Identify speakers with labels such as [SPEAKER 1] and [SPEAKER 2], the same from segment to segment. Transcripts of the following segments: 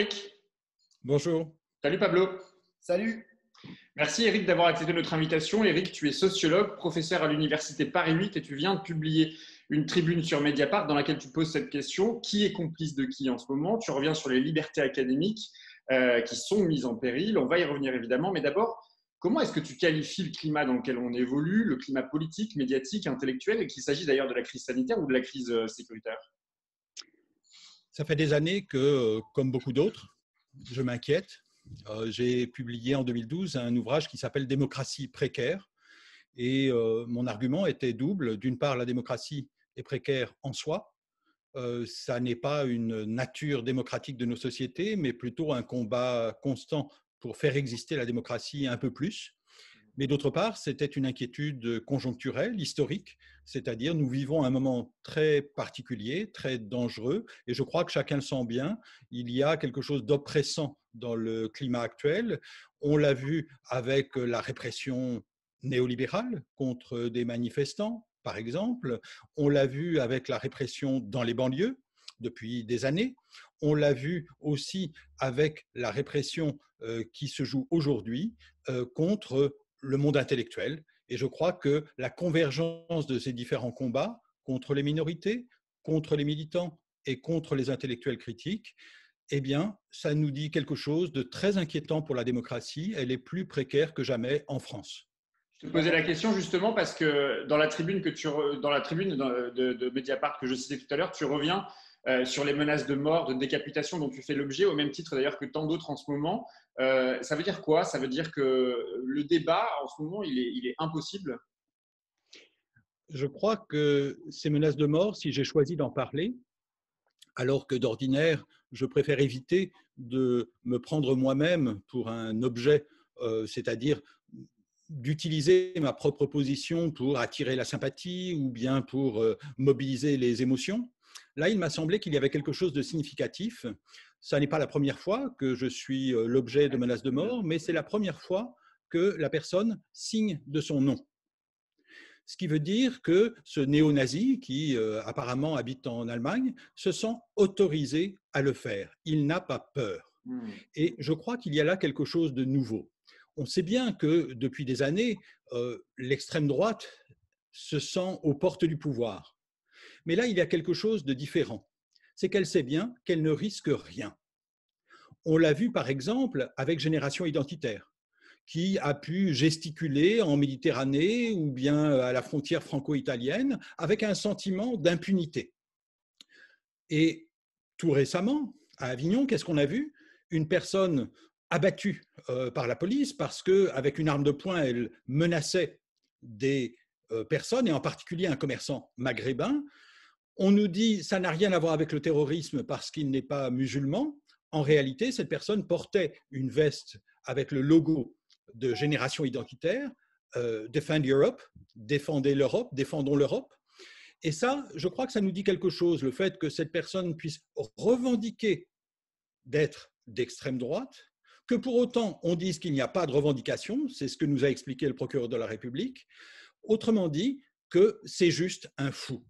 [SPEAKER 1] Eric. Bonjour. Salut Pablo. Salut. Merci Eric d'avoir accepté notre invitation. Eric, tu es sociologue, professeur à l'université Paris 8 et tu viens de publier une tribune sur Mediapart dans laquelle tu poses cette question qui est complice de qui en ce moment Tu reviens sur les libertés académiques euh, qui sont mises en péril. On va y revenir évidemment, mais d'abord, comment est-ce que tu qualifies le climat dans lequel on évolue, le climat politique, médiatique, intellectuel, et qu'il s'agit d'ailleurs de la crise sanitaire ou de la crise euh, sécuritaire
[SPEAKER 2] ça fait des années que, euh, comme beaucoup d'autres, je m'inquiète. Euh, j'ai publié en 2012 un ouvrage qui s'appelle Démocratie précaire. Et euh, mon argument était double. D'une part, la démocratie est précaire en soi. ça n'est pas une nature démocratique de nos sociétés, mais plutôt un combat constant pour faire exister la démocratie un peu plus mais d'autre part, c'était une inquiétude conjoncturelle, historique, c'est-à-dire nous vivons un moment très particulier, très dangereux, et je crois que chacun le sent bien, il y a quelque chose d'oppressant dans le climat actuel. On l'a vu avec la répression néolibérale contre des manifestants, par exemple. On l'a vu avec la répression dans les banlieues depuis des années. On l'a vu aussi avec la répression euh, qui se joue aujourd'hui euh, contre le monde intellectuel. Et je crois que la convergence de ces différents combats contre les minorités, contre les militants et contre les intellectuels critiques, eh bien, ça nous dit quelque chose de très inquiétant pour la démocratie. Elle est plus précaire que jamais en France. Je te posais
[SPEAKER 1] la question justement parce que dans la tribune, que tu, dans la tribune de, Mediapart que je citais tout à l'heure, tu reviens euh, sur les menaces de mort, de décapitation dont tu fais l'objet, au même titre d'ailleurs que tant d'autres en ce moment. Euh, ça veut dire quoi Ça veut dire que le débat, en ce moment, il est, impossible
[SPEAKER 2] Je crois que ces menaces de mort, si j'ai choisi d'en parler, alors que d'ordinaire, je préfère éviter de me prendre moi-même pour un objet, euh, c'est-à-dire d'utiliser ma propre position pour attirer la sympathie ou bien pour euh, mobiliser les émotions. Là, il m'a semblé qu'il y avait quelque chose de significatif ce n'est pas la première fois que je suis euh, l'objet de menaces de mort, mais c'est la première fois que la personne signe de son nom. Ce qui veut dire que ce néo-nazi, qui euh, apparemment habite en Allemagne, se sent autorisé à le faire. Il n'a pas peur. Hmm. Et je crois qu'il y a là quelque chose de nouveau. On sait bien que depuis des années, euh, l'extrême droite se sent aux portes du pouvoir. Mais là, il y a quelque chose de différent c'est qu'elle sait bien qu'elle ne risque rien. On l'a vu par exemple avec Génération Identitaire, qui a pu gesticuler en Méditerranée ou bien à la frontière franco-italienne avec un sentiment d'impunité. Et tout récemment, à Avignon, qu'est-ce qu'on a vu Une personne abattue euh, par la police parce qu'avec une arme de poing, elle menaçait des euh, personnes, et en particulier un commerçant maghrébin, on nous dit ça n'a rien à voir avec le terrorisme parce qu'il n'est pas musulman. En réalité, cette personne portait une veste avec le logo de Génération Identitaire, euh, Defend Europe, défendez l'Europe, défendons l'Europe. Et ça, je crois que ça nous dit quelque chose, le fait que cette personne puisse revendiquer d'être d'extrême droite, que pour autant on dise qu'il n'y a pas de revendication, c'est ce que nous a expliqué le procureur de la République. Autrement dit, que c'est juste un fou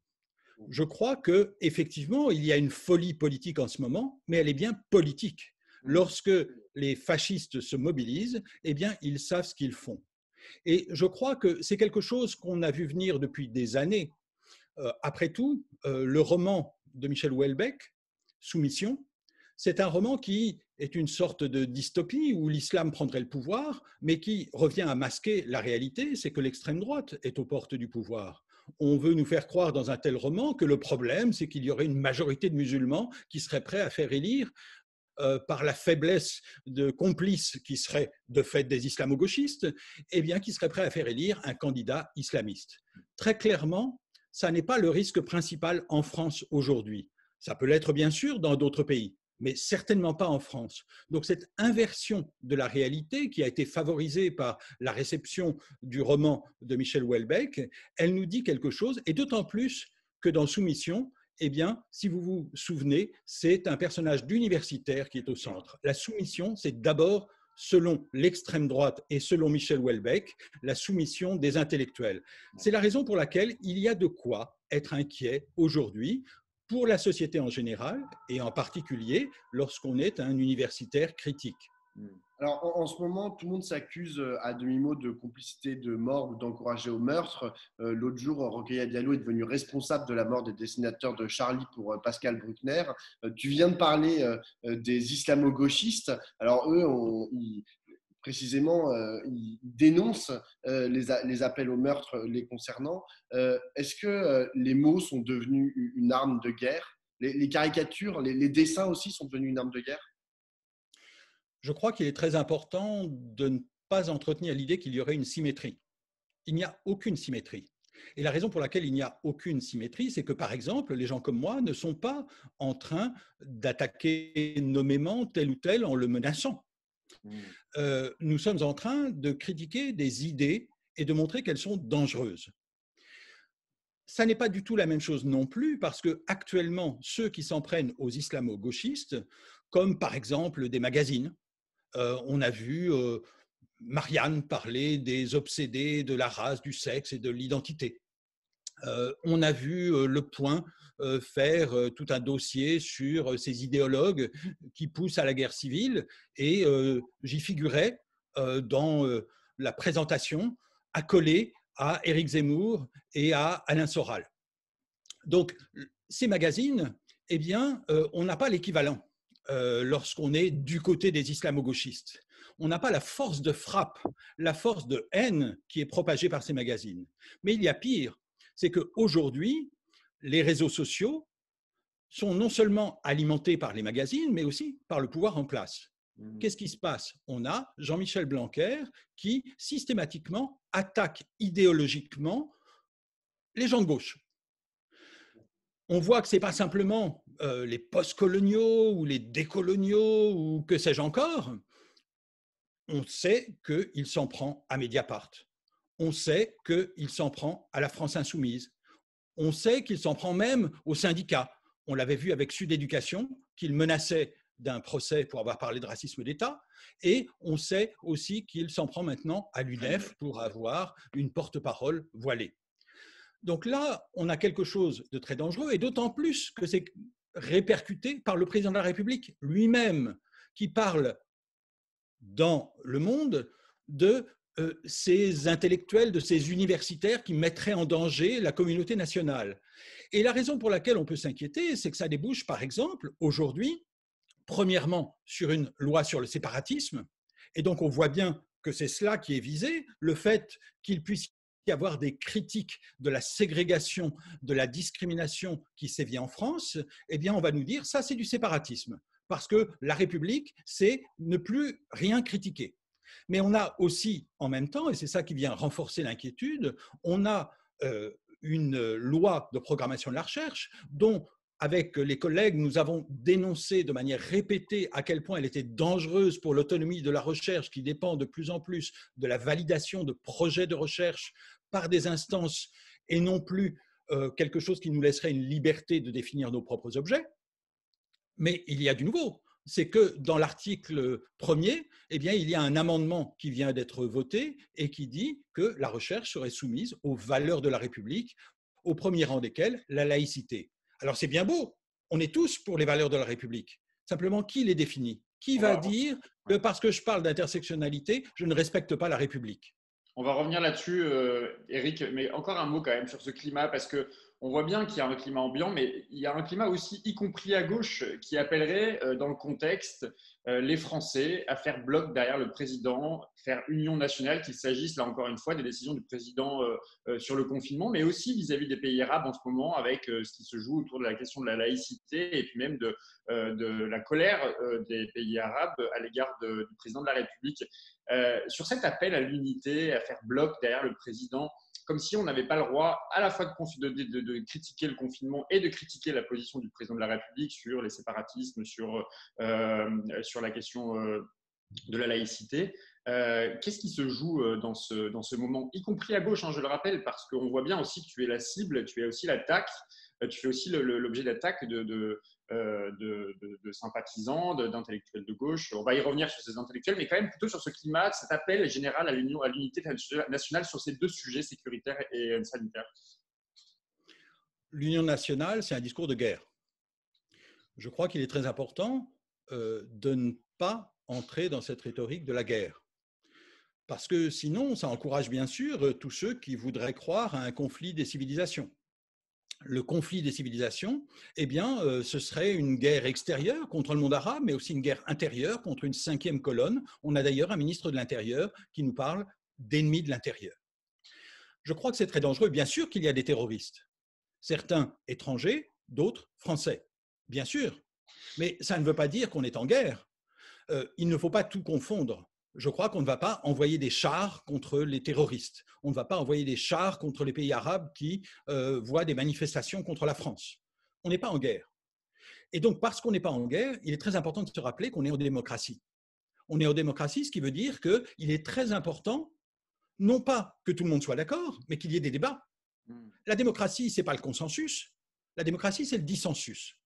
[SPEAKER 2] je crois que il y a une folie politique en ce moment, mais elle est bien politique. Mm. Lorsque les fascistes se mobilisent, eh bien, ils savent ce qu'ils font. Et je crois que c'est quelque chose qu'on a vu venir depuis des années. Euh, après tout, euh, le roman de Michel Houellebecq, Soumission, c'est un roman qui est une sorte de dystopie où l'islam prendrait le pouvoir, mais qui revient à masquer la réalité, c'est que l'extrême droite est aux portes du pouvoir on veut nous faire croire dans un tel roman que le problème, c'est qu'il y aurait une majorité de musulmans qui seraient prêts à faire élire euh, par la faiblesse de complices qui seraient de fait des islamo-gauchistes, eh bien, qui seraient prêts à faire élire un candidat islamiste. Très clairement, ça n'est pas le risque principal en France aujourd'hui. Ça peut l'être bien sûr dans d'autres pays, mais certainement pas en France. Donc cette inversion de la réalité qui a été favorisée par la réception du roman de Michel Houellebecq, elle nous dit quelque chose, et d'autant plus que dans Soumission, eh bien, si vous vous souvenez, c'est un personnage d'universitaire qui est au centre. La soumission, c'est d'abord selon l'extrême droite et selon Michel Houellebecq, la soumission des intellectuels. C'est la raison pour laquelle il y a de quoi être inquiet aujourd'hui pour la société en général et en particulier lorsqu'on est un universitaire critique.
[SPEAKER 1] Hmm.
[SPEAKER 3] Alors en, ce moment, tout le monde s'accuse euh, à demi-mot de complicité de mort ou d'encourager au meurtre. Euh, l'autre jour, Rogéa Diallo est devenu responsable de la mort des dessinateurs de Charlie pour euh, Pascal Bruckner. tu viens de parler des islamo-gauchistes. Alors eux, ils, précisément, euh, il dénonce euh, les, appels au meurtre les concernant. Euh, est-ce que les mots sont devenus une arme de guerre les, caricatures, les dessins aussi sont devenus une arme de guerre
[SPEAKER 2] Je crois qu'il est très important de ne pas entretenir l'idée qu'il y aurait une symétrie. Il n'y a aucune symétrie. Et la raison pour laquelle il n'y a aucune symétrie, c'est que, par exemple, les gens comme moi ne sont pas en train d'attaquer nommément tel ou tel en le menaçant. Mm. Euh, nous sommes en train de critiquer des idées et de montrer qu'elles sont dangereuses. Ça n'est pas du tout la même chose non plus, parce que actuellement, ceux qui s'en prennent aux islamo-gauchistes, comme par exemple des magazines, euh, on a vu euh, Marianne parler des obsédés de la race, du sexe et de l'identité. on a vu Le Point euh, faire euh, tout un dossier sur euh, ces idéologues qui poussent à la guerre civile et j'y figurais dans la présentation accolée à Éric Zemmour et à Alain Soral. Donc ces magazines, eh bien, on n'a pas l'équivalent lorsqu'on est du côté des islamo-gauchistes on n'a pas la force de frappe, la force de haine qui est propagée par ces magazines. Mais il y a pire, c'est qu'aujourd'hui, les réseaux sociaux sont non seulement alimentés par les magazines, mais aussi par le pouvoir en place. Mhm. Qu'est-ce qui se passe On a Jean-Michel Blanquer qui systématiquement attaque idéologiquement les gens de gauche. On voit que ce n'est pas simplement euh, les postcoloniaux ou les décoloniaux ou que sais-je encore. On sait qu'il s'en prend à Mediapart. On sait qu'il s'en prend à la France insoumise. On sait qu'il s'en prend même aux syndicats. On l'avait vu avec Sud Éducation, qu'il menaçait d'un procès pour avoir parlé de racisme d'État. Et on sait aussi qu'il s'en prend maintenant à l'UNEF pour avoir une porte-parole voilée. Donc là, on a quelque chose de très dangereux, et d'autant plus que c'est répercuté par le président de la République lui-même, qui parle dans le monde de euh, ces intellectuels, de ces universitaires qui mettraient en danger la communauté nationale. Et la raison pour laquelle on peut s'inquiéter, c'est que ça débouche, par exemple, aujourd'hui, premièrement, sur une loi sur le séparatisme. Et donc, on voit bien que c'est cela qui est visé, le fait qu'il puisse y avoir des critiques de la ségrégation, de la discrimination qui sévit en France, eh bien, on va nous dire, ça, c'est du séparatisme. Parce que la République, c'est ne plus rien critiquer. Mais on a aussi, en même temps, et c'est ça qui vient renforcer l'inquiétude, on a euh, une loi de programmation de la recherche dont avec les collègues, nous avons dénoncé de manière répétée à quel point elle était dangereuse pour l'autonomie de la recherche qui dépend de plus en plus de la validation de projets de recherche par des instances et non plus euh, quelque chose qui nous laisserait une liberté de définir nos propres objets. Mais il y a du nouveau c'est que dans l'article premier, eh bien, il y a un amendement qui vient d'être voté et qui dit que la recherche serait soumise aux valeurs de la République, au premier rang desquelles la laïcité. Alors c'est bien beau, on est tous pour les valeurs de la République. Simplement, qui les définit Qui va dire que parce que je parle d'intersectionnalité, je ne respecte pas la République
[SPEAKER 1] on va revenir là-dessus, Eric, euh, mais encore un mot quand même sur ce climat, parce que on voit bien qu'il y a un climat ambiant, mais il y a un climat aussi, y compris à gauche, qui appellerait, euh, dans le contexte, euh, les Français à faire bloc derrière le président, faire union nationale, qu'il s'agisse, là encore une fois, des décisions du président euh, sur le confinement, mais aussi vis-à-vis des pays arabes en ce moment, avec ce qui se joue autour de la question de la laïcité et puis même de, de la colère des pays arabes à l'égard du président de la République. sur cet appel à l'unité, à faire bloc derrière le président, comme si on n'avait pas le droit à la fois de, critiquer le confinement et de critiquer la position du président de la République sur les séparatismes, sur, euh, sur la question euh, de la laïcité. Euh, qu'est-ce qui se joue dans ce, dans ce moment, y compris à gauche, hein, je le rappelle, parce qu'on voit bien aussi que tu es la cible, tu es aussi l'attaque. Euh, tu fais aussi l'objet d'attaques de, euh, sympathisants, d'intellectuels de gauche. On va y revenir sur ces intellectuels, mais quand même plutôt sur ce climat, cet appel général à à l'unité nationale sur ces deux sujets sécuritaire et sanitaire.
[SPEAKER 2] L'union nationale, c'est un discours de guerre. Je crois qu'il est très important euh, de ne pas entrer dans cette rhétorique de la guerre. Parce que sinon, ça encourage bien sûr tous ceux qui voudraient croire à un conflit des civilisations le conflit des civilisations, eh bien, euh, ce serait une guerre extérieure contre le monde arabe, mais aussi une guerre intérieure contre une cinquième colonne. On a d'ailleurs un ministre de l'Intérieur qui nous parle d'ennemis de l'intérieur. Je crois que c'est très dangereux. Bien sûr qu'il y a des terroristes, certains étrangers, d'autres français, bien sûr. Mais ça ne veut pas dire qu'on est en guerre. Euh, il ne faut pas tout confondre je crois qu'on ne va pas envoyer des chars contre les terroristes. On ne va pas envoyer des chars contre les pays arabes qui euh, voient des manifestations contre la France. On n'est pas en guerre. Et donc, parce qu'on n'est pas en guerre, il est très important de se rappeler qu'on est en démocratie. On est en démocratie, ce qui veut dire qu'il est très important, non pas que tout le monde soit d'accord, mais qu'il y ait des débats. Hmm. La démocratie, ce n'est pas le consensus. La démocratie, c'est le dissensus.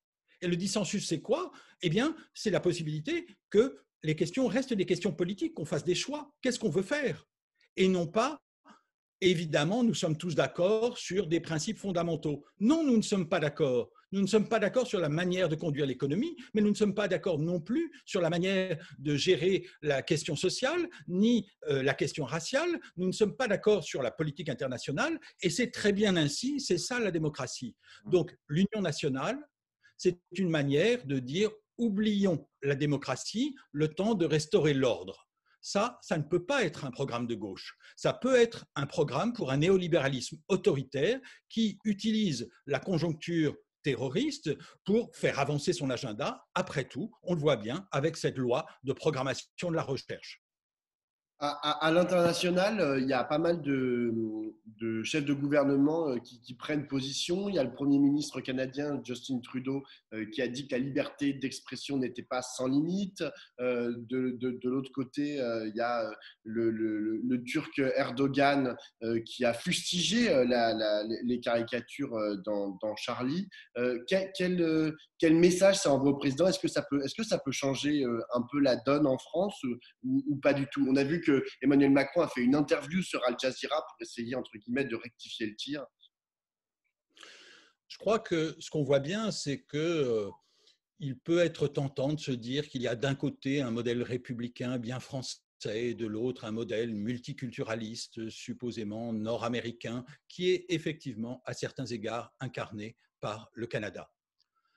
[SPEAKER 2] Et le dissensus, c'est quoi Eh bien, c'est la possibilité que les questions restent des questions politiques, qu'on fasse des choix. Qu'est-ce qu'on veut faire Et non pas, évidemment, nous sommes tous d'accord sur des principes fondamentaux. Non, nous ne sommes pas d'accord. Nous ne sommes pas d'accord sur la manière de conduire l'économie, mais nous ne sommes pas d'accord non plus sur la manière de gérer la question sociale, ni euh, la question raciale. Nous ne sommes pas d'accord sur la politique internationale, et c'est très bien ainsi, c'est ça la démocratie. Mmh. Donc l'union nationale, c'est une manière de dire oublions la démocratie le temps de restaurer l'ordre. Ça, ça ne peut pas être un programme de gauche. Ça peut être un programme pour un néolibéralisme autoritaire qui utilise la conjoncture terroriste pour faire avancer son agenda. Après tout, on le voit bien avec cette loi de programmation de la recherche
[SPEAKER 3] à, l'international, euh, il y a pas mal de, chefs de gouvernement euh, qui, prennent position. Il y a le Premier ministre canadien Justin Trudeau euh, qui a dit que la liberté d'expression n'était pas sans limite. De, l'autre côté, il y a le, Turc Erdogan qui a fustigé les caricatures dans, Charlie. Quelle quel message ça envoie au président Est-ce que ça peut, est-ce que ça peut changer euh, un peu la donne en France euh, ou, pas du tout On a vu que Emmanuel Macron a fait une interview sur Al Jazeera pour essayer entre guillemets de rectifier le tir.
[SPEAKER 2] Je crois que ce qu'on voit bien, c'est que euh, il peut être tentant de se dire qu'il y a d'un côté un modèle républicain bien français et de l'autre un modèle multiculturaliste, supposément nord-américain, qui est effectivement à certains égards incarné par le Canada.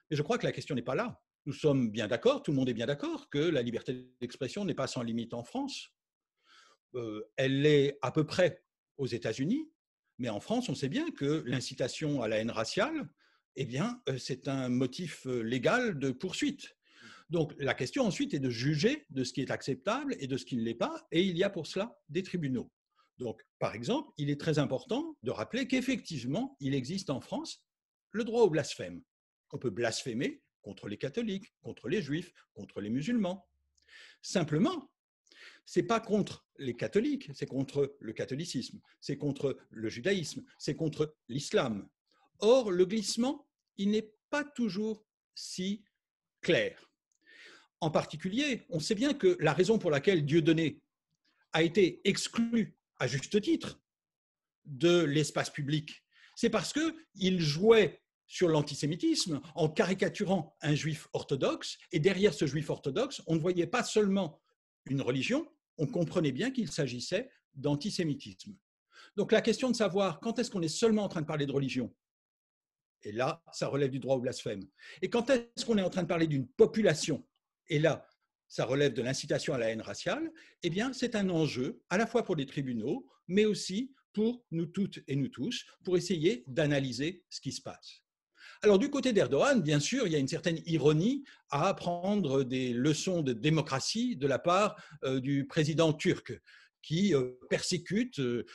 [SPEAKER 2] Et je crois que la question n'est pas là. Nous sommes bien d'accord, tout le monde est bien d'accord, que la liberté d'expression n'est pas sans limite en France. Euh, elle l'est à peu près aux États-Unis, mais en France, on sait bien que l'incitation à la haine raciale, eh bien, euh, c'est un motif euh, légal de poursuite. Donc la question ensuite est de juger de ce qui est acceptable et de ce qui ne l'est pas, et il y a pour cela des tribunaux. Donc, par exemple, il est très important de rappeler qu'effectivement, il existe en France le droit au blasphème. On peut blasphémer contre les catholiques, contre les juifs, contre les musulmans. Simplement, c'est pas contre les catholiques, c'est contre le catholicisme, c'est contre le judaïsme, c'est contre l'islam. Or, le glissement, il n'est pas toujours si clair. En particulier, on sait bien que la raison pour laquelle Dieu Donné a été exclu, à juste titre, de l'espace public, c'est parce qu'il jouait sur l'antisémitisme en caricaturant un juif orthodoxe, et derrière ce juif orthodoxe, on ne voyait pas seulement une religion, on comprenait bien qu'il s'agissait d'antisémitisme. Donc la question de savoir quand est-ce qu'on est seulement en train de parler de religion, et là, ça relève du droit au blasphème, et quand est-ce qu'on est en train de parler d'une population, et là, ça relève de l'incitation à la haine raciale, eh bien, c'est un enjeu à la fois pour les tribunaux, mais aussi pour nous toutes et nous tous, pour essayer d'analyser ce qui se passe. Alors du côté d'Erdogan, bien sûr, il y a une certaine ironie à apprendre des leçons de démocratie de la part euh, du président turc qui euh, persécute euh,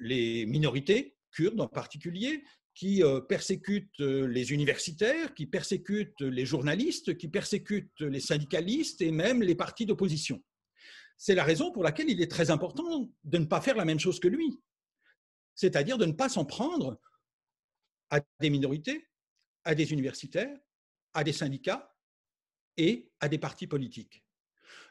[SPEAKER 2] les minorités kurdes en particulier, qui persécute les universitaires, qui persécute les journalistes, qui persécute les syndicalistes et même les partis d'opposition. C'est la raison pour laquelle il est très important de ne pas faire la même chose que lui, c'est-à-dire de ne pas s'en prendre à des minorités, à des universitaires, à des syndicats et à des partis politiques.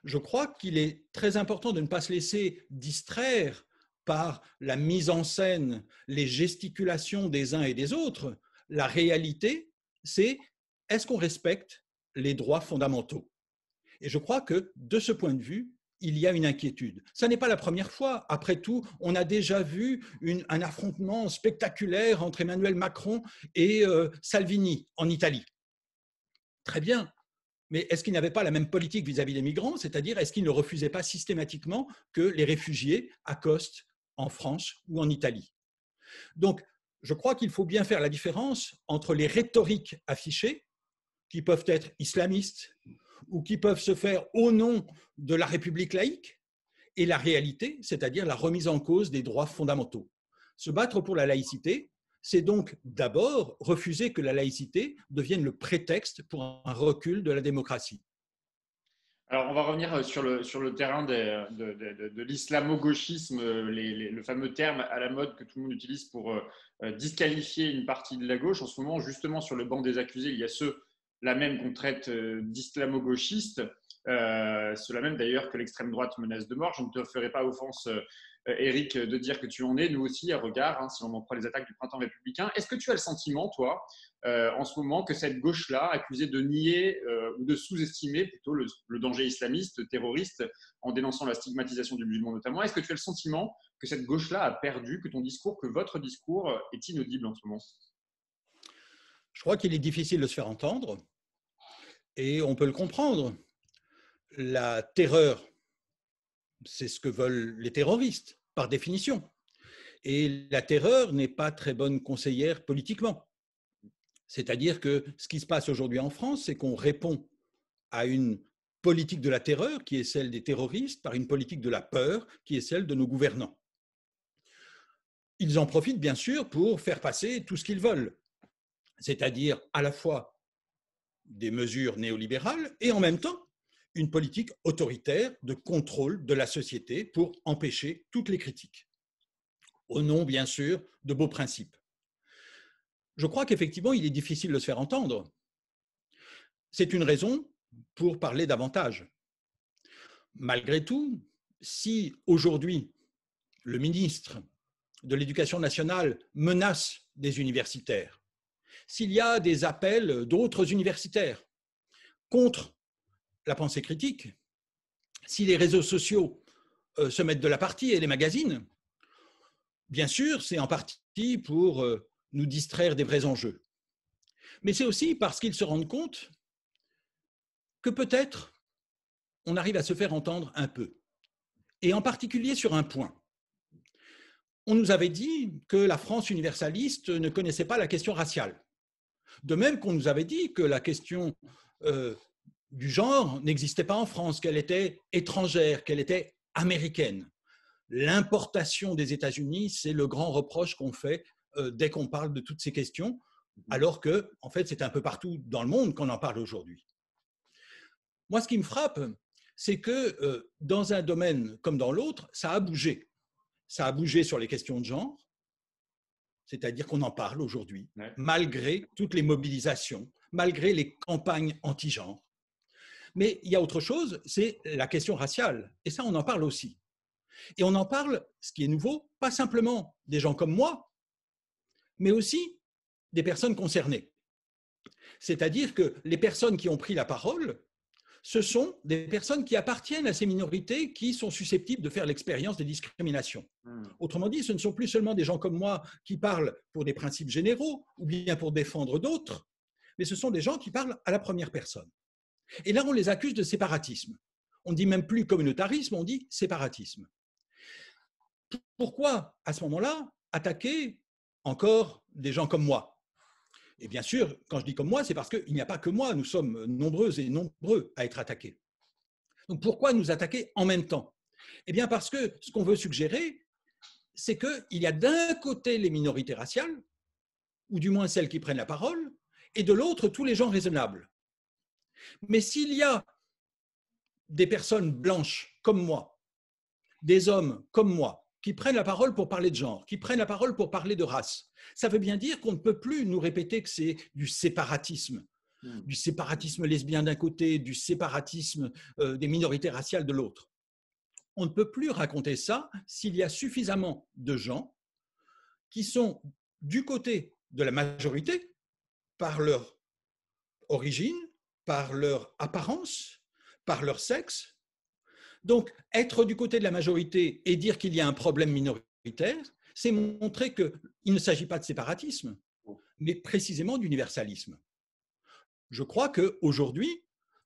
[SPEAKER 2] Je crois qu'il est très important de ne pas se laisser distraire par la mise en scène, les gesticulations des uns et des autres. La réalité, c'est est-ce qu'on respecte les droits fondamentaux Et je crois que, de ce point de vue, il y a une inquiétude. Ce n'est pas la première fois. Après tout, on a déjà vu un affrontement spectaculaire entre Emmanuel Macron et euh, Salvini en Italie. Très bien. Mais est-ce qu'il n'avait pas la même politique vis à -vis des migrants C'est-à-dire, est-ce qu'il ne refusait pas systématiquement que les réfugiés accostent en France ou en Italie Donc, je crois qu'il faut bien faire la différence entre les rhétoriques affichées, qui peuvent être islamistes, ou qui peuvent se faire au nom de la République laïque, et la réalité, c'est-à-dire la remise en cause des droits fondamentaux. Se battre pour la laïcité, c'est donc d'abord refuser que la laïcité devienne le prétexte pour un recul de la démocratie.
[SPEAKER 1] Alors, on va revenir euh, sur le, sur le terrain de, l'islamo-gauchisme, euh, le fameux terme à la mode que tout le monde utilise pour euh, disqualifier une partie de la gauche. En ce moment, justement, sur le banc des accusés, il y a ceux la même qu'on traite euh, d'islamo-gauchiste, euh, cela même d'ailleurs que l'extrême droite menace de mort. Je ne te ferai pas offense, euh, Eric, de dire que tu en es. Nous aussi, à regard, hein, si on en prend les attaques du printemps républicain. Est-ce que tu as le sentiment, toi, en ce moment, que cette gauche-là, accusée de nier ou de sous-estimer plutôt le, le, danger islamiste, terroriste, en dénonçant la stigmatisation du musulman notamment, est-ce que tu as le sentiment que cette gauche-là a perdu, que ton discours, que votre
[SPEAKER 2] discours est inaudible en ce moment je crois qu'il est difficile de se faire entendre et on peut le comprendre. La terreur, c'est ce que veulent les terroristes, par définition. Et la terreur n'est pas très bonne conseillère politiquement. C'est-à-dire que ce qui se passe aujourd'hui en France, c'est qu'on répond à une politique de la terreur, qui est celle des terroristes, par une politique de la peur, qui est celle de nos gouvernants. Ils en profitent bien sûr pour faire passer tout ce qu'ils veulent c'est-à-dire à la fois des mesures néolibérales et en même temps une politique autoritaire de contrôle de la société pour empêcher toutes les critiques, au nom bien sûr de beaux principes. Je crois qu'effectivement, il est difficile de se faire entendre. C'est une raison pour parler davantage. Malgré tout, si aujourd'hui le ministre de l'Éducation nationale menace des universitaires, s'il y a des appels d'autres universitaires contre la pensée critique, si les réseaux sociaux euh, se mettent de la partie et les magazines, bien sûr, c'est en partie pour euh, nous distraire des vrais enjeux. Mais c'est aussi parce qu'ils se rendent compte que peut-être on arrive à se faire entendre un peu. Et en particulier sur un point. On nous avait dit que la France universaliste ne connaissait pas la question raciale. De même qu'on nous avait dit que la question euh, du genre n'existait pas en France, qu'elle était étrangère, qu'elle était américaine. L'importation des États-Unis, c'est le grand reproche qu'on fait euh, dès qu'on parle de toutes ces questions, alors que, en fait, c'est un peu partout dans le monde qu'on en parle aujourd'hui. Moi, ce qui me frappe, c'est que euh, dans un domaine comme dans l'autre, ça a bougé. Ça a bougé sur les questions de genre, c'est-à-dire qu'on en parle aujourd'hui, malgré toutes les mobilisations, malgré les campagnes anti-genre. Mais il y a autre chose, c'est la question raciale. Et ça, on en parle aussi. Et on en parle, ce qui est nouveau, pas simplement des gens comme moi, mais aussi des personnes concernées. C'est-à-dire que les personnes qui ont pris la parole ce sont des personnes qui appartiennent à ces minorités qui sont susceptibles de faire l'expérience des discriminations. Hmm. Autrement dit, ce ne sont plus seulement des gens comme moi qui parlent pour des principes généraux ou bien pour défendre d'autres, mais ce sont des gens qui parlent à la première personne. Et là, on les accuse de séparatisme. On ne dit même plus communautarisme, on dit séparatisme. Pourquoi, à ce moment-là, attaquer encore des gens comme moi et bien sûr, quand je dis comme moi, c'est parce qu'il n'y a pas que moi, nous sommes nombreux et nombreux à être attaqués. Donc pourquoi nous attaquer en même temps Eh bien parce que ce qu'on veut suggérer, c'est qu'il y a d'un côté les minorités raciales, ou du moins celles qui prennent la parole, et de l'autre tous les gens raisonnables. Mais s'il y a des personnes blanches comme moi, des hommes comme moi, qui prennent la parole pour parler de genre, qui prennent la parole pour parler de race. Ça veut bien dire qu'on ne peut plus nous répéter que c'est du séparatisme, hmm. du séparatisme lesbien d'un côté, du séparatisme euh, des minorités raciales de l'autre. On ne peut plus raconter ça s'il y a suffisamment de gens qui sont du côté de la majorité par leur origine, par leur apparence, par leur sexe, donc, être du côté de la majorité et dire qu'il y a un problème minoritaire, c'est montrer qu'il ne s'agit pas de séparatisme, mais précisément d'universalisme. Je crois qu'aujourd'hui,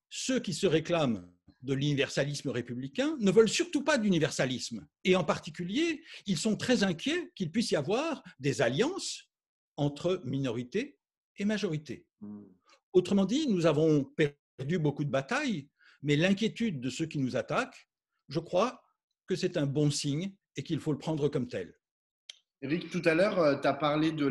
[SPEAKER 2] ceux qui se réclament de l'universalisme républicain ne veulent surtout pas d'universalisme. Et en particulier, ils sont très inquiets qu'il puisse y avoir des alliances entre minorité et majorité. Hmm. Autrement dit, nous avons perdu beaucoup de batailles mais l'inquiétude de ceux qui nous attaquent, je crois que c'est un bon signe et qu'il faut le prendre comme tel. Eric, tout à l'heure,
[SPEAKER 3] euh, tu as parlé de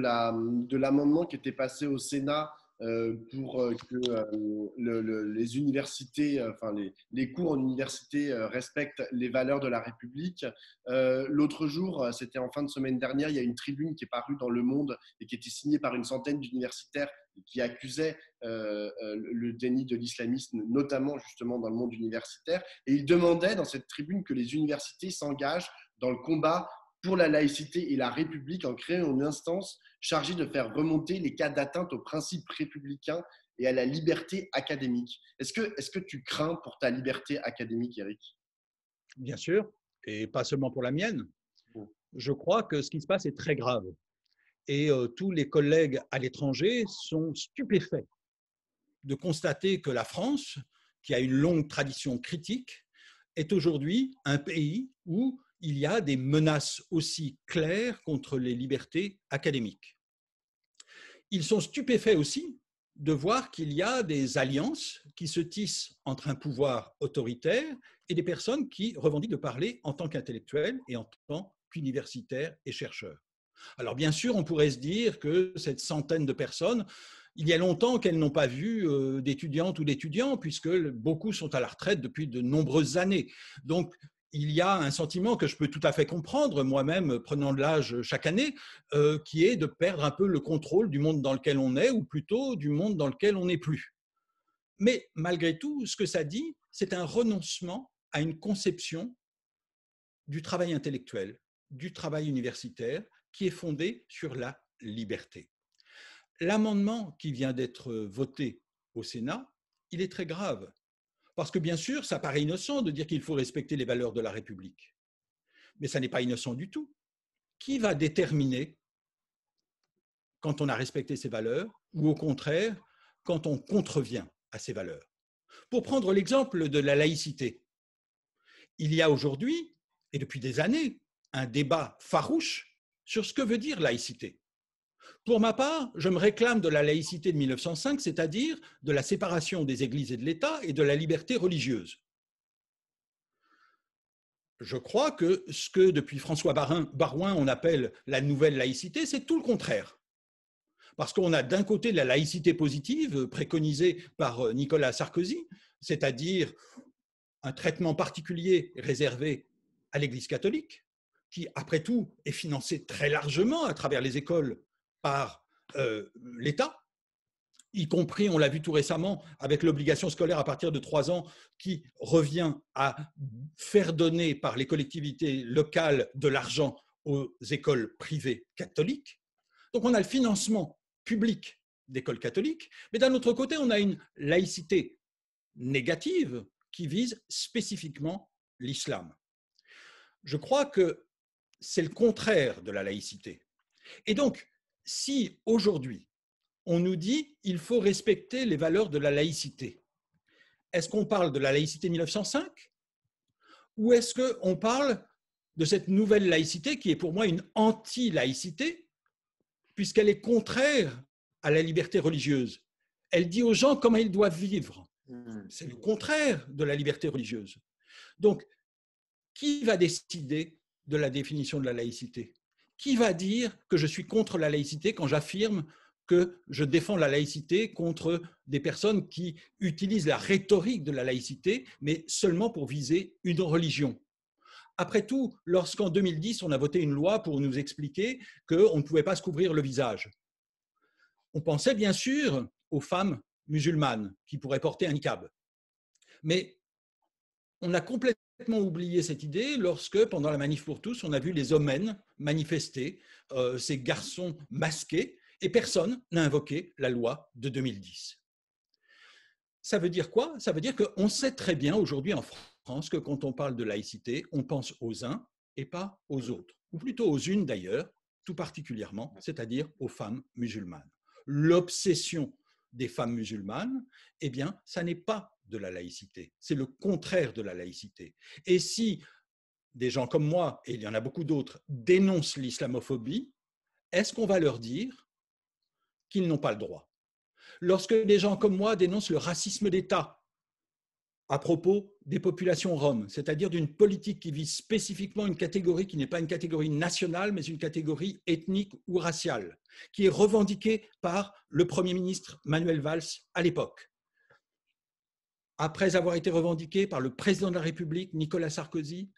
[SPEAKER 3] l'amendement qui était passé au Sénat euh, pour euh, que euh, les universités, enfin les, cours en université respectent les valeurs de la République. L'autre jour, c'était en fin de semaine dernière, il y a une tribune qui est parue dans Le Monde et qui était signée par une centaine d'universitaires qui accusait le déni de l'islamisme, notamment justement dans le monde universitaire. Et il demandait dans cette tribune que les universités s'engagent dans le combat pour la laïcité et la République en créant une instance chargée de faire remonter les cas d'atteinte aux principes républicains et à la
[SPEAKER 2] liberté académique. Est-ce que, est que tu crains pour ta liberté académique, Eric Bien sûr, et pas seulement pour la mienne. Je crois que ce qui se passe est très grave. Et euh, tous les collègues à l'étranger sont stupéfaits de constater que la France, qui a une longue tradition critique, est aujourd'hui un pays où il y a des menaces aussi claires contre les libertés académiques. Ils sont stupéfaits aussi de voir qu'il y a des alliances qui se tissent entre un pouvoir autoritaire et des personnes qui revendiquent de parler en tant qu'intellectuels et en tant qu'universitaires et chercheurs. Alors bien sûr, on pourrait se dire que cette centaine de personnes, il y a longtemps qu'elles n'ont pas vu euh, d'étudiantes ou d'étudiants, puisque beaucoup sont à la retraite depuis de nombreuses années. Donc il y a un sentiment que je peux tout à fait comprendre moi-même, prenant de l'âge chaque année, euh, qui est de perdre un peu le contrôle du monde dans lequel on est, ou plutôt du monde dans lequel on n'est plus. Mais malgré tout, ce que ça dit, c'est un renoncement à une conception du travail intellectuel, du travail universitaire, qui est fondée sur la liberté. L'amendement qui vient d'être voté au Sénat, il est très grave. Parce que bien sûr, ça paraît innocent de dire qu'il faut respecter les valeurs de la République. Mais ça n'est pas innocent du tout. Qui va déterminer quand on a respecté ces valeurs ou au contraire quand on contrevient à ces valeurs Pour prendre l'exemple de la laïcité, il y a aujourd'hui et depuis des années un débat farouche sur ce que veut dire laïcité. Pour ma part, je me réclame de la laïcité de 1905, c'est-à-dire de la séparation des églises et de l'État et de la liberté religieuse. Je crois que ce que depuis François Barouin on appelle la nouvelle laïcité, c'est tout le contraire. Parce qu'on a d'un côté la laïcité positive préconisée par euh, Nicolas Sarkozy, c'est-à-dire un traitement particulier réservé à l'Église catholique, qui, après tout, est financé très largement à travers les écoles par euh, l'État, y compris, on l'a vu tout récemment, avec l'obligation scolaire à partir de trois ans qui revient à faire donner par les collectivités locales de l'argent aux écoles privées catholiques. Donc on a le financement public d'écoles catholiques, mais d'un autre côté, on a une laïcité négative qui vise spécifiquement l'islam. Je crois que c'est le contraire de la laïcité. Et donc, si aujourd'hui on nous dit il faut respecter les valeurs de la laïcité, est-ce qu'on parle de la laïcité 1905 ou est-ce qu'on parle de cette nouvelle laïcité qui est pour moi une anti-laïcité puisqu'elle est contraire à la liberté religieuse Elle dit aux gens comment ils doivent vivre. Hmm. C'est le contraire de la liberté religieuse. Donc, qui va décider de la définition de la laïcité qui va dire que je suis contre la laïcité quand j'affirme que je défends la laïcité contre des personnes qui utilisent la rhétorique de la laïcité, mais seulement pour viser une religion après tout, lorsqu'en 2010, on a voté une loi pour nous expliquer qu'on ne pouvait pas se couvrir le visage, on pensait bien sûr aux femmes musulmanes qui pourraient porter un niqab. Mais on a complètement complètement oublié cette idée lorsque, pendant la manif pour tous, on a vu les hommes manifester, euh, ces garçons masqués, et personne n'a invoqué la loi de 2010. Ça veut dire quoi Ça veut dire qu'on sait très bien aujourd'hui en France que quand on parle de laïcité, on pense aux uns et pas aux autres, ou plutôt aux unes d'ailleurs, tout particulièrement, c'est-à-dire aux femmes musulmanes. L'obsession des femmes musulmanes, eh bien, ça n'est pas de la laïcité, c'est le contraire de la laïcité. Et si des gens comme moi, et il y en a beaucoup d'autres, dénoncent l'islamophobie, est-ce qu'on va leur dire qu'ils n'ont pas le droit Lorsque des gens comme moi dénoncent le racisme d'État à propos des populations roms, c'est-à-dire d'une politique qui vise spécifiquement une catégorie qui n'est pas une catégorie nationale, mais une catégorie ethnique ou raciale, qui est revendiquée par le Premier ministre Manuel Valls à l'époque après avoir été revendiqué par le président de la République, Nicolas Sarkozy,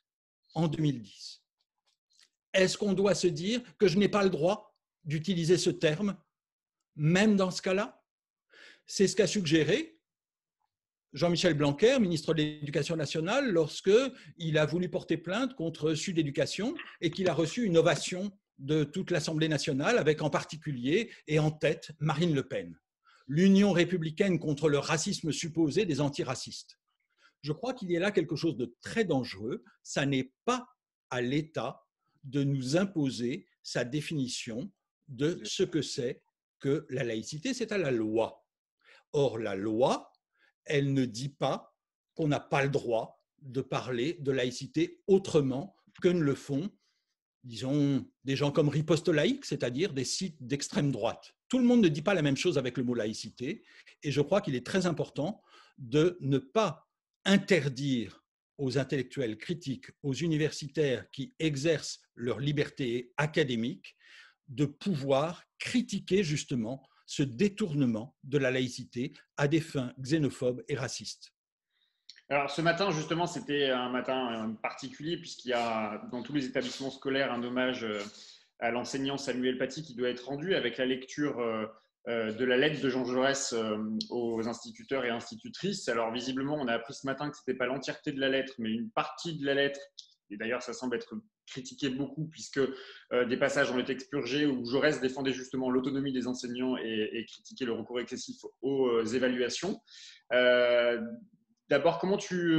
[SPEAKER 2] en 2010. Est-ce qu'on doit se dire que je n'ai pas le droit d'utiliser ce terme, même dans ce cas-là C'est ce qu'a suggéré Jean-Michel Blanquer, ministre de l'Éducation nationale, lorsqu'il a voulu porter plainte contre Sud Éducation et qu'il a reçu une ovation de toute l'Assemblée nationale, avec en particulier et en tête Marine Le Pen l'union républicaine contre le racisme supposé des antiracistes. Je crois qu'il y a là quelque chose de très dangereux. Ça n'est pas à l'État de nous imposer sa définition de ce que c'est que la laïcité, c'est à la loi. Or, la loi, elle ne dit pas qu'on n'a pas le droit de parler de laïcité autrement que ne le font, disons, des gens comme Riposte laïque, c'est-à-dire des sites d'extrême droite. Tout le monde ne dit pas la même chose avec le mot laïcité, et je crois qu'il est très important de ne pas interdire aux intellectuels critiques, aux universitaires qui exercent leur liberté académique, de pouvoir critiquer justement ce détournement de la laïcité à des fins xénophobes et racistes.
[SPEAKER 1] Alors ce matin, justement, c'était un matin euh, particulier puisqu'il y a dans tous les établissements scolaires un hommage euh, à l'enseignant Samuel Paty qui doit être rendu avec la lecture euh, euh, de la lettre de Jean Jaurès euh, aux instituteurs et institutrices. Alors visiblement, on a appris ce matin que ce n'était pas l'entièreté de la lettre, mais une partie de la lettre, et d'ailleurs ça semble être critiqué beaucoup puisque des passages ont été expurgés où Jaurès défendait justement l'autonomie des enseignants et, critiquait le recours excessif aux évaluations. D'abord, comment, tu,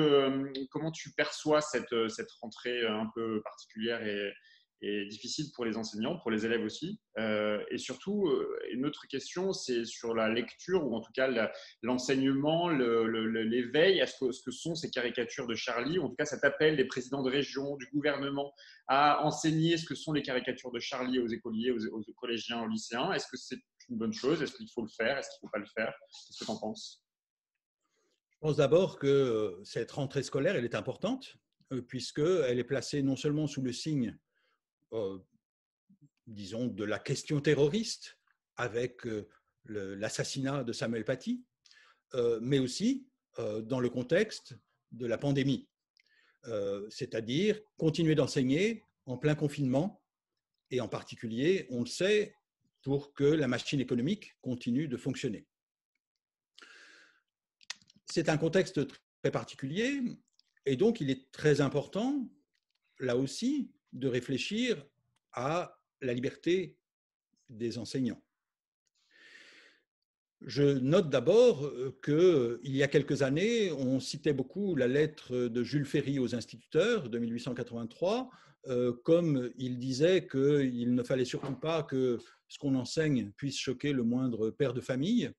[SPEAKER 1] comment tu perçois cette, cette rentrée un peu particulière et, et difficile pour les enseignants, pour les élèves aussi. Euh, et surtout, euh, une autre question, c'est sur la lecture, ou en tout cas l'enseignement, l'éveil à ce que, ce que, sont ces caricatures de Charlie, en tout cas ça t'appelle les présidents de région, du gouvernement, à enseigner ce que sont les caricatures de Charlie aux écoliers, aux, aux collégiens, aux lycéens. Est-ce que c'est une bonne chose Est-ce qu'il faut le faire Est-ce qu'il ne faut pas le faire Qu'est-ce que tu en penses
[SPEAKER 2] Je pense d'abord que euh, cette rentrée scolaire, elle est importante, puisqu'elle est placée non seulement sous le signe euh, disons, de la question terroriste avec euh, l'assassinat de Samuel Paty, euh, mais aussi dans le contexte de la pandémie, c'est-à-dire continuer d'enseigner en plein confinement, et en particulier, on le sait, pour que la machine économique continue de fonctionner. C'est un contexte très particulier, et donc il est très important, là aussi, de réfléchir à la liberté des enseignants. Je note d'abord euh, qu'il y a quelques années, on citait beaucoup la lettre de Jules Ferry aux instituteurs de 1883, euh, comme il disait qu'il ne fallait surtout pas que ce qu'on enseigne puisse choquer le moindre père de famille.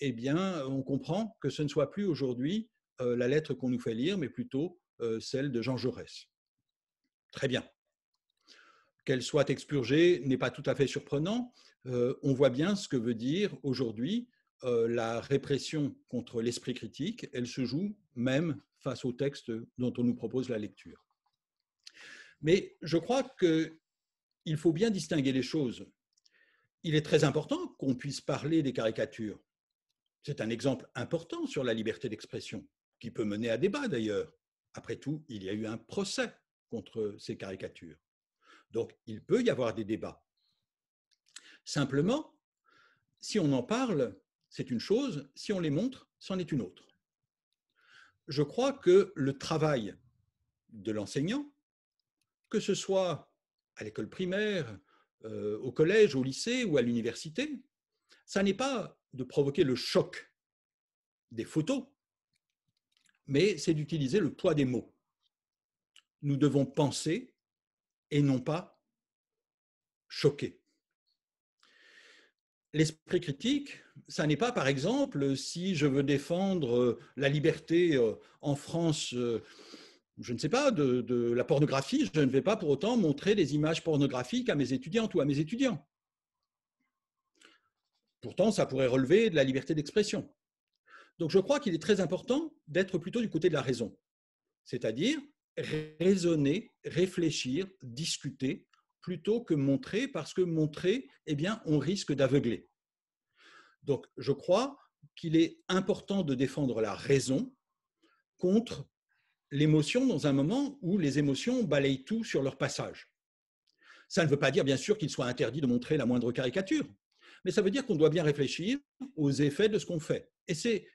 [SPEAKER 2] Eh bien, on comprend que ce ne soit plus aujourd'hui euh, la lettre qu'on nous fait lire, mais plutôt celle de Jean Jaurès. Très bien. Qu'elle soit expurgée n'est pas tout à fait surprenant. Euh, on voit bien ce que veut dire aujourd'hui euh, la répression contre l'esprit critique. Elle se joue même face au texte dont on nous propose la lecture. Mais je crois qu'il faut bien distinguer les choses. Il est très important qu'on puisse parler des caricatures. C'est un exemple important sur la liberté d'expression, qui peut mener à débat d'ailleurs. Après tout, il y a eu un procès contre ces caricatures. Donc, il peut y avoir des débats. Simplement, si on en parle, c'est une chose, si on les montre, c'en est une autre. Je crois que le travail de l'enseignant, que ce soit à l'école primaire, euh, au collège, au lycée ou à l'université, ça n'est pas de provoquer le choc des photos, mais c'est d'utiliser le poids des mots nous devons penser et non pas choquer. L'esprit critique, ça n'est pas, par exemple, si je veux défendre euh, la liberté euh, en France, euh, je ne sais pas, de, la pornographie, je ne vais pas pour autant montrer des images pornographiques à mes étudiantes ou à mes étudiants. Pourtant, ça pourrait relever de la liberté d'expression. Donc, je crois qu'il est très important d'être plutôt du côté de la raison. C'est-à-dire, raisonner, réfléchir, discuter, plutôt que montrer, parce que montrer, eh bien, on risque d'aveugler. Donc, je crois qu'il est important de défendre la raison contre l'émotion dans un moment où les émotions balayent tout sur leur passage. Ça ne veut pas dire, bien sûr, qu'il soit interdit de montrer la moindre caricature, mais ça veut dire qu'on doit bien réfléchir aux effets de ce qu'on fait. Et c'est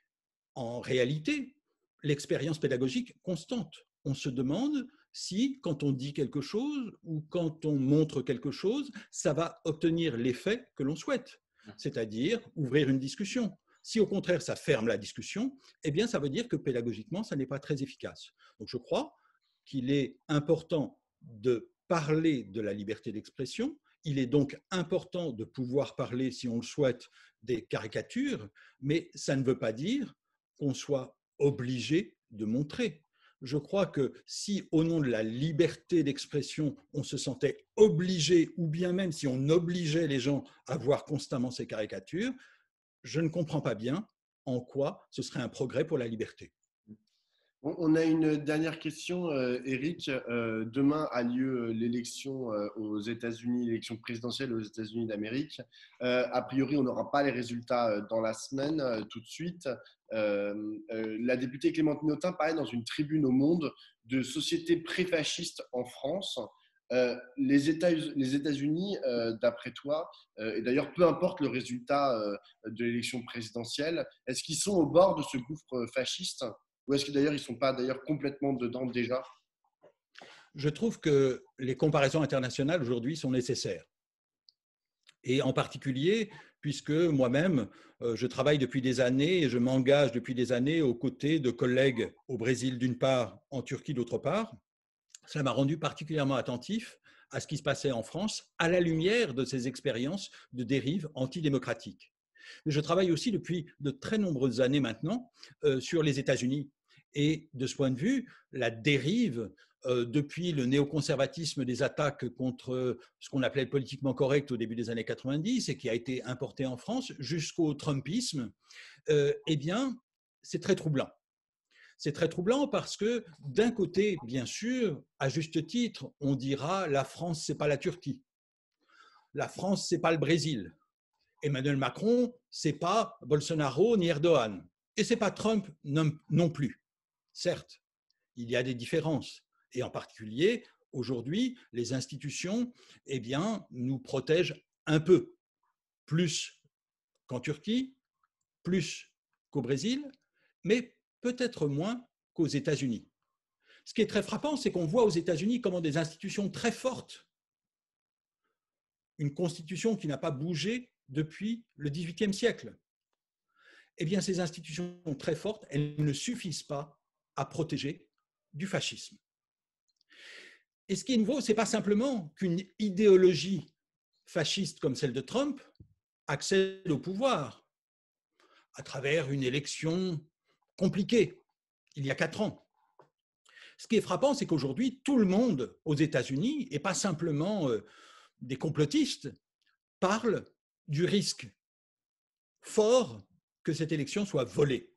[SPEAKER 2] en réalité l'expérience pédagogique constante on se demande si, quand on dit quelque chose ou quand on montre quelque chose, ça va obtenir l'effet que l'on souhaite, mmh. c'est-à-dire ouvrir une discussion. Si au contraire ça ferme la discussion, eh bien ça veut dire que pédagogiquement ça n'est pas très efficace. Donc je crois qu'il est important de parler de la liberté d'expression. Il est donc important de pouvoir parler, si on le souhaite, des caricatures, mais ça ne veut pas dire qu'on soit obligé de montrer je crois que si, au nom de la liberté d'expression, on se sentait obligé, ou bien même si on obligeait les gens à voir constamment ces caricatures, je ne comprends pas bien en quoi ce serait un progrès pour la liberté.
[SPEAKER 3] On a une dernière question, euh, Eric. Euh, demain a lieu euh, l'élection aux États-Unis, l'élection présidentielle aux États-Unis d'Amérique. A priori, on n'aura pas les résultats dans la semaine tout de suite. La députée Clémentine Autain parlait dans une tribune au Monde de sociétés pré-fascistes en France. les États-Unis, d'après toi, et d'ailleurs peu importe le résultat de l'élection présidentielle, est-ce qu'ils sont au bord de ce gouffre fasciste ou est-ce que d'ailleurs ils ne sont pas d'ailleurs complètement dedans déjà
[SPEAKER 2] Je trouve que les comparaisons internationales aujourd'hui sont nécessaires. Et en particulier, puisque moi-même, euh, je travaille depuis des années et je m'engage depuis des années aux côtés de collègues au Brésil d'une part, en Turquie d'autre part. Cela m'a rendu particulièrement attentif à ce qui se passait en France à la lumière de ces expériences de dérive antidémocratique. Je travaille aussi depuis de très nombreuses années maintenant euh, sur les États-Unis et de ce point de vue, la dérive euh, depuis le néoconservatisme des attaques contre ce qu'on appelait politiquement correct au début des années 90 et qui a été importé en France jusqu'au Trumpisme, euh, eh bien, c'est très troublant. C'est très troublant parce que d'un côté, bien sûr, à juste titre, on dira la France n'est pas la Turquie. La France c'est pas le Brésil. Emmanuel Macron c'est pas Bolsonaro ni Erdogan et c'est pas Trump non plus. Certes, il y a des différences. Et en particulier, aujourd'hui, les institutions eh bien, nous protègent un peu, plus qu'en Turquie, plus qu'au Brésil, mais peut-être moins qu'aux États-Unis. Ce qui est très frappant, c'est qu'on voit aux États-Unis comment des institutions très fortes, une constitution qui n'a pas bougé depuis le XVIIIe siècle, eh bien ces institutions très fortes, elles ne suffisent pas à protéger du fascisme. Et ce qui est nouveau, ce n'est pas simplement qu'une idéologie fasciste comme celle de Trump accède au pouvoir à travers une élection compliquée, il y a quatre ans. Ce qui est frappant, c'est qu'aujourd'hui, tout le monde aux États-Unis, et pas simplement euh, des complotistes, parle du risque fort que cette élection soit volée.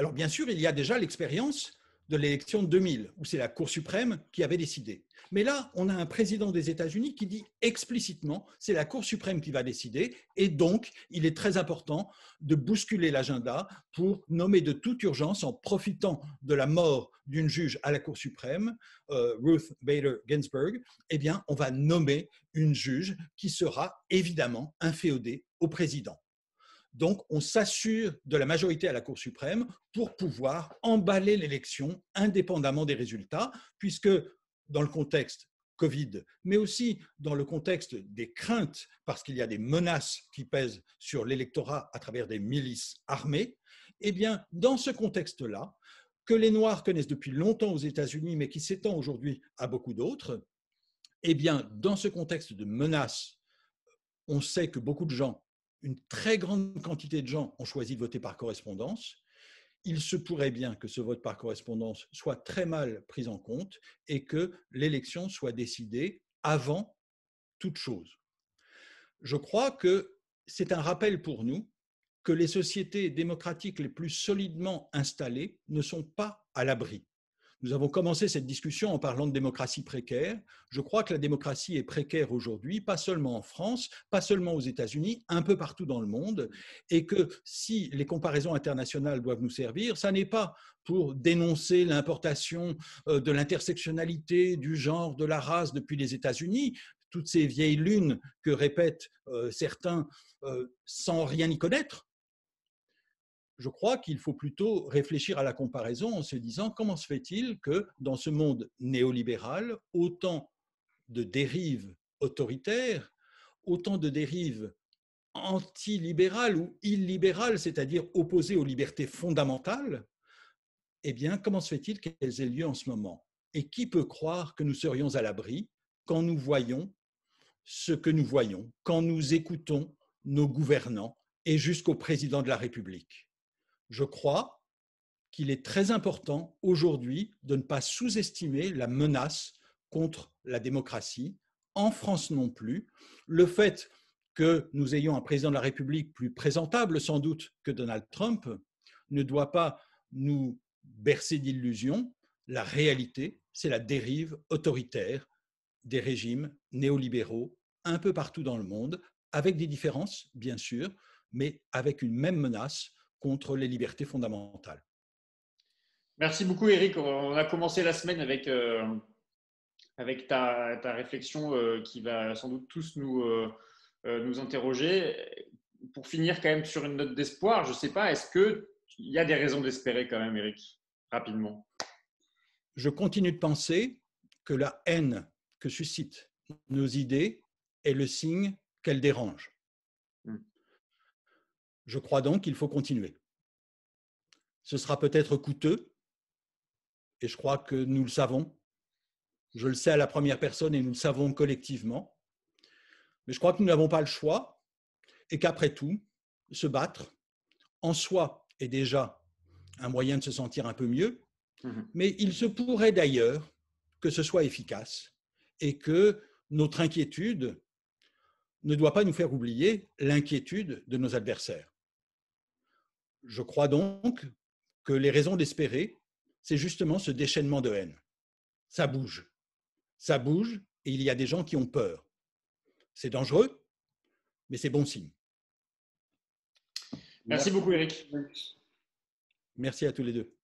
[SPEAKER 2] Alors bien sûr, il y a déjà l'expérience de l'élection de 2000, où c'est la Cour suprême qui avait décidé. Mais là, on a un président des États-Unis qui dit explicitement, c'est la Cour suprême qui va décider, et donc il est très important de bousculer l'agenda pour nommer de toute urgence, en profitant de la mort d'une juge à la Cour suprême, euh, Ruth Bader Ginsburg, eh bien, on va nommer une juge qui sera évidemment inféodée au président. Donc, on s'assure de la majorité à la Cour suprême pour pouvoir emballer l'élection indépendamment des résultats, puisque dans le contexte Covid, mais aussi dans le contexte des craintes, parce qu'il y a des menaces qui pèsent sur l'électorat à travers des milices armées, eh bien, dans ce contexte-là, que les Noirs connaissent depuis longtemps aux États-Unis, mais qui s'étend aujourd'hui à beaucoup d'autres, eh bien, dans ce contexte de menaces, on sait que beaucoup de gens une très grande quantité de gens ont choisi de voter par correspondance, il se pourrait bien que ce vote par correspondance soit très mal pris en compte et que l'élection soit décidée avant toute chose. Je crois que c'est un rappel pour nous que les sociétés démocratiques les plus solidement installées ne sont pas à l'abri nous avons commencé cette discussion en parlant de démocratie précaire. Je crois que la démocratie est précaire aujourd'hui, pas seulement en France, pas seulement aux États-Unis, un peu partout dans le monde, et que si les comparaisons internationales doivent nous servir, ça n'est pas pour dénoncer l'importation euh, de l'intersectionnalité, du genre, de la race depuis les États-Unis, toutes ces vieilles lunes que répètent euh, certains euh, sans rien y connaître je crois qu'il faut plutôt réfléchir à la comparaison en se disant comment se fait-il que dans ce monde néolibéral, autant de dérives autoritaires, autant de dérives antilibérales ou illibérales, c'est-à-dire opposées aux libertés fondamentales, eh bien, comment se fait-il qu'elles aient lieu en ce moment Et qui peut croire que nous serions à l'abri quand nous voyons ce que nous voyons, quand nous écoutons nos gouvernants et jusqu'au président de la République je crois qu'il est très important aujourd'hui de ne pas sous-estimer la menace contre la démocratie, en France non plus. Le fait que nous ayons un président de la République plus présentable sans doute que Donald Trump ne doit pas nous bercer d'illusions. La réalité, c'est la dérive autoritaire des régimes néolibéraux un peu partout dans le monde, avec des différences, bien sûr, mais avec une même menace contre les libertés fondamentales.
[SPEAKER 1] Merci beaucoup, Eric. On a commencé la semaine avec, euh, avec ta, réflexion euh, qui va sans doute tous nous, euh, nous interroger. Pour finir, quand même, sur une note d'espoir, je ne sais pas, est-ce qu'il y a des raisons d'espérer, quand même, Eric, rapidement
[SPEAKER 2] Je continue de penser que la haine que suscitent nos idées est le signe qu'elles dérangent. Je crois donc qu'il faut continuer. Ce sera peut-être coûteux, et je crois que nous le savons. Je le sais à la première personne et nous le savons collectivement. Mais je crois que nous n'avons pas le choix et qu'après tout, se battre en soi est déjà un moyen de se sentir un peu mieux. Mmh Mais il se pourrait d'ailleurs que ce soit efficace et que notre inquiétude ne doit pas nous faire oublier l'inquiétude de nos adversaires. Je crois donc que les raisons d'espérer, c'est justement ce déchaînement de haine. Ça bouge. Ça bouge et il y a des gens qui ont peur. C'est dangereux, mais c'est bon signe. Merci, beaucoup, Eric. Merci à tous les deux.